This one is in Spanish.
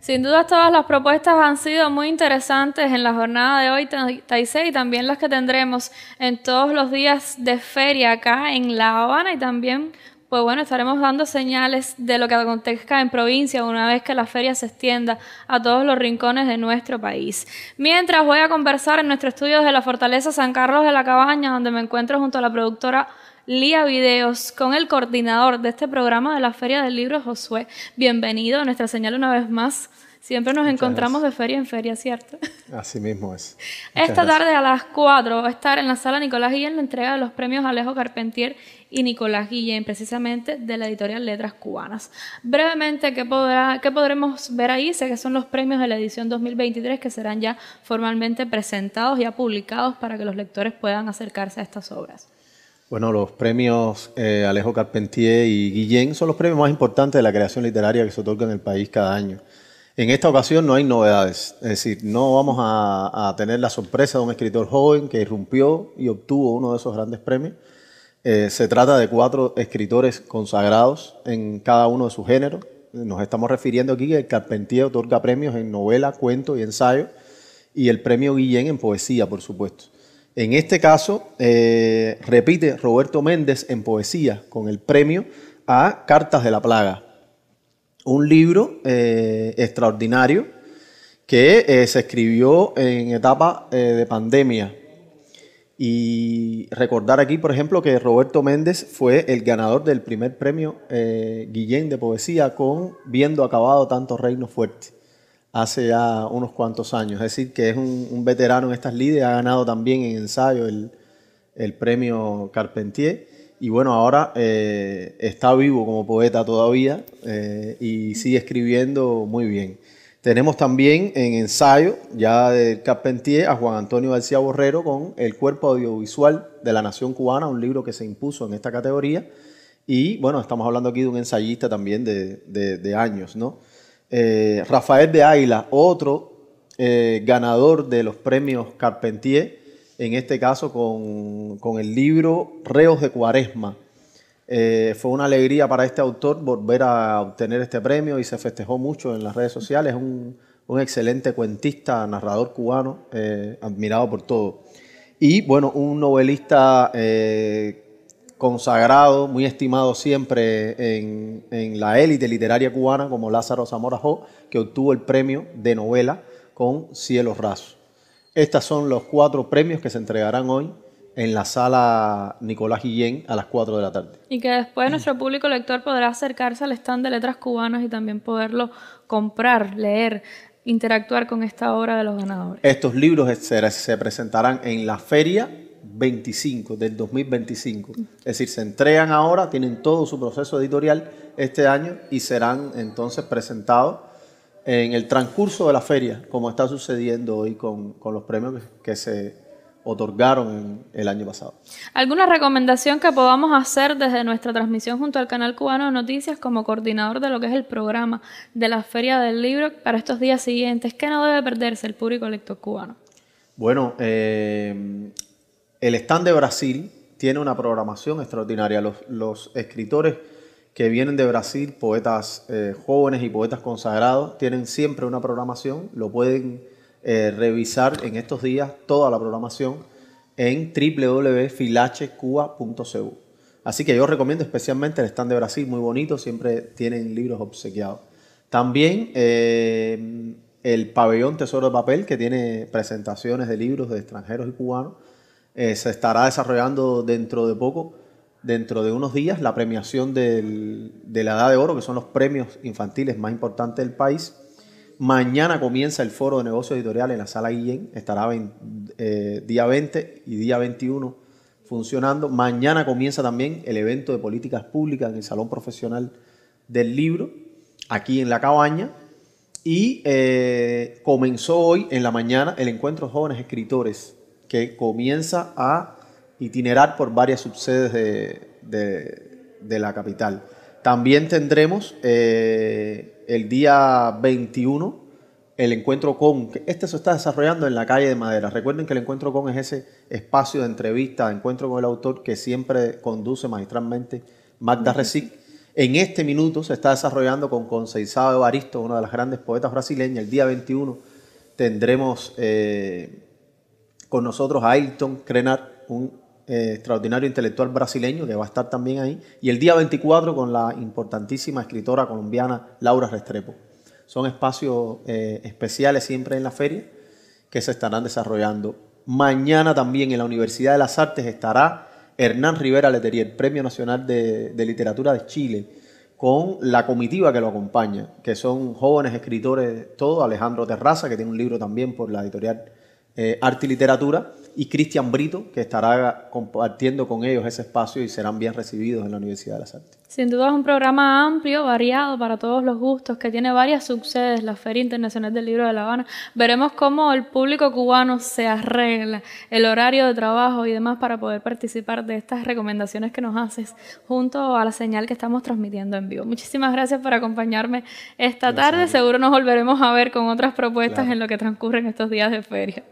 Sin duda todas las propuestas han sido muy interesantes en la jornada de hoy 36 y también las que tendremos en todos los días de feria acá en La Habana y también pues bueno, estaremos dando señales de lo que acontezca en provincia una vez que la feria se extienda a todos los rincones de nuestro país. Mientras voy a conversar en nuestro estudio de la Fortaleza San Carlos de la Cabaña, donde me encuentro junto a la productora Lía Videos con el coordinador de este programa de la Feria del Libro, Josué. Bienvenido a nuestra señal una vez más. Siempre nos encontramos de feria en feria, ¿cierto? Así mismo es. Esta tarde a las 4 va a estar en la sala Nicolás Guillén la entrega de los premios Alejo Carpentier y Nicolás Guillén, precisamente de la editorial Letras Cubanas. Brevemente, ¿qué, podrá, podremos ver ahí? Sé que son los premios de la edición 2023 que serán ya formalmente presentados, ya publicados para que los lectores puedan acercarse a estas obras. Bueno, los premios eh, Alejo Carpentier y Guillén son los premios más importantes de la creación literaria que se otorga en el país cada año. En esta ocasión no hay novedades, es decir, no vamos a, tener la sorpresa de un escritor joven que irrumpió y obtuvo uno de esos grandes premios. Eh, se trata de cuatro escritores consagrados en cada uno de sus géneros. Nos estamos refiriendo aquí que Carpentier otorga premios en novela, cuento y ensayo, y el premio Guillén en poesía, por supuesto. En este caso, eh, repite Roberto Méndez en poesía con el premio a Cartas de la Plaga, un libro eh, extraordinario que eh, se escribió en etapa eh, de pandemia. Y recordar aquí, por ejemplo, que Roberto Méndez fue el ganador del primer premio Guillén de Poesía con Viendo acabado tanto Reino Fuerte hace ya unos cuantos años. Es decir, que es un, veterano en estas lides, ha ganado también en ensayo el, el premio Carpentier y bueno, ahora eh, está vivo como poeta todavía eh, y sigue escribiendo muy bien. Tenemos también en ensayo ya de Carpentier a Juan Antonio García Borrero con El cuerpo audiovisual de la Nación Cubana, un libro que se impuso en esta categoría. Y bueno, estamos hablando aquí de un ensayista también de, años, ¿no? Eh, Rafael de Águila, otro ganador de los premios Carpentier, en este caso con, el libro Reos de Cuaresma. Eh, fue una alegría para este autor volver a obtener este premio y se festejó mucho en las redes sociales. Es un, excelente cuentista, narrador cubano, eh, admirado por todo. Y bueno, un novelista eh, consagrado, muy estimado siempre en, la élite literaria cubana, como Lázaro Zamora que obtuvo el premio de novela con Cielo Raso. Estos son los cuatro premios que se entregarán hoy en la sala Nicolás Guillén a las 4 de la tarde. Y que después nuestro público lector podrá acercarse al stand de letras cubanas y también poderlo comprar, leer, interactuar con esta obra de los ganadores. Estos libros se presentarán en la feria 25 del 2025. Es decir, se entregan ahora, tienen todo su proceso editorial este año y serán entonces presentados en el transcurso de la feria, como está sucediendo hoy con, los premios que, se otorgaron el año pasado. ¿Alguna recomendación que podamos hacer desde nuestra transmisión junto al canal cubano de noticias como coordinador de lo que es el programa de la Feria del Libro para estos días siguientes? ¿Qué no debe perderse el público lector cubano? Bueno, eh, el stand de Brasil tiene una programación extraordinaria. Los, los escritores que vienen de Brasil, poetas eh, jóvenes y poetas consagrados, tienen siempre una programación, lo pueden eh, revisar en estos días toda la programación en www.filachecuba.cu. Así que yo recomiendo especialmente el stand de Brasil, muy bonito, siempre tienen libros obsequiados. También eh, el pabellón Tesoro de Papel, que tiene presentaciones de libros de extranjeros y cubanos, se estará desarrollando dentro de poco dentro de unos días la premiación de la Edad de Oro, que son los premios infantiles más importantes del país. Mañana comienza el foro de negocio editorial en la sala Guillén, e estará eh, día 20 y día 21 funcionando. Mañana comienza también el evento de políticas públicas en el Salón Profesional del Libro, aquí en la cabaña. Y eh, comenzó hoy en la mañana el encuentro de jóvenes escritores, que comienza a itinerar por varias subsedes de, la capital. También tendremos eh, el día 21 el encuentro con, este se está desarrollando en la calle de Madera. Recuerden que el encuentro con es ese espacio de entrevista, de encuentro con el autor que siempre conduce magistralmente Magda Resic. En este minuto se está desarrollando con Conceição Evaristo, una de las grandes poetas brasileñas. El día 21 tendremos eh, con nosotros a Ailton Crenar, un eh, extraordinario intelectual brasileño, que va a estar también ahí, y el día 24 con la importantísima escritora colombiana Laura Restrepo. Son espacios eh, especiales siempre en la feria que se estarán desarrollando. Mañana también en la Universidad de las Artes estará Hernán Rivera Leterier, Premio Nacional de, de Literatura de Chile, con la comitiva que lo acompaña, que son jóvenes escritores, todo, Alejandro Terraza, que tiene un libro también por la editorial eh, arte y Literatura, y Cristian Brito, que estará compartiendo con ellos ese espacio y serán bien recibidos en la Universidad de las Artes. Sin duda es un programa amplio, variado para todos los gustos, que tiene varias subsedes, la Feria Internacional del Libro de La Habana. Veremos cómo el público cubano se arregla, el horario de trabajo y demás para poder participar de estas recomendaciones que nos haces junto a la señal que estamos transmitiendo en vivo. Muchísimas gracias por acompañarme esta tarde. Seguro nos volveremos a ver con otras propuestas en lo que transcurren estos días de feria.